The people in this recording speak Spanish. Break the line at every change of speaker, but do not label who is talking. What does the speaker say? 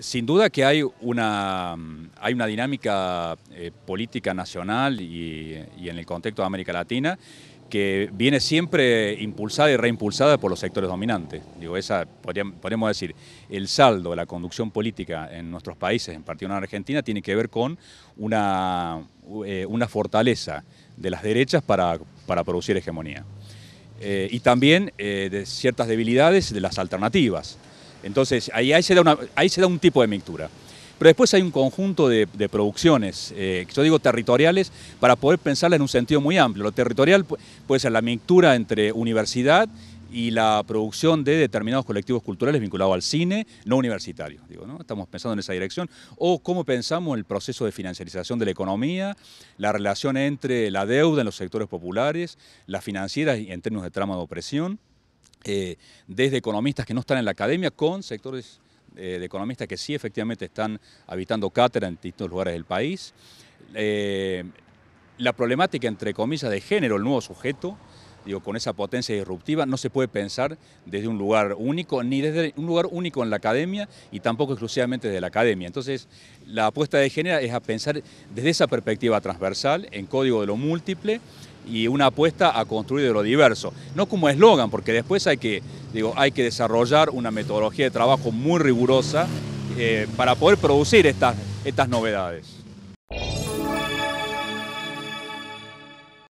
sin duda que hay una, hay una dinámica eh, política nacional y, en el contexto de América Latina que viene siempre impulsada y reimpulsada por los sectores dominantes. esa, podríamos decir, el saldo de la conducción política en nuestros países, en particular en Argentina, tiene que ver con una, eh, fortaleza de las derechas para, producir hegemonía. Eh, y también de ciertas debilidades de las alternativas entonces ahí, ahí, se da un tipo de mixtura. Pero después hay un conjunto de, producciones, eh, yo digo territoriales, para poder pensarla en un sentido muy amplio. Lo territorial puede ser la mixtura entre universidad y la producción de determinados colectivos culturales vinculados al cine no universitario. Estamos pensando en esa dirección. O cómo pensamos el proceso de financiarización de la economía, la relación entre la deuda en los sectores populares, las financieras y en términos de trama de opresión. Eh, desde economistas que no están en la academia con sectores eh, de economistas que sí efectivamente están habitando cátedra en distintos lugares del país. Eh, la problemática, entre comillas, de género, el nuevo sujeto, digo, con esa potencia disruptiva, no se puede pensar desde un lugar único, ni desde un lugar único en la academia y tampoco exclusivamente desde la academia. Entonces, la apuesta de género es a pensar desde esa perspectiva transversal, en código de lo múltiple, y una apuesta a construir de lo diverso. No como eslogan, porque después hay que, hay que desarrollar una metodología de trabajo muy rigurosa eh, para poder producir estas, estas novedades.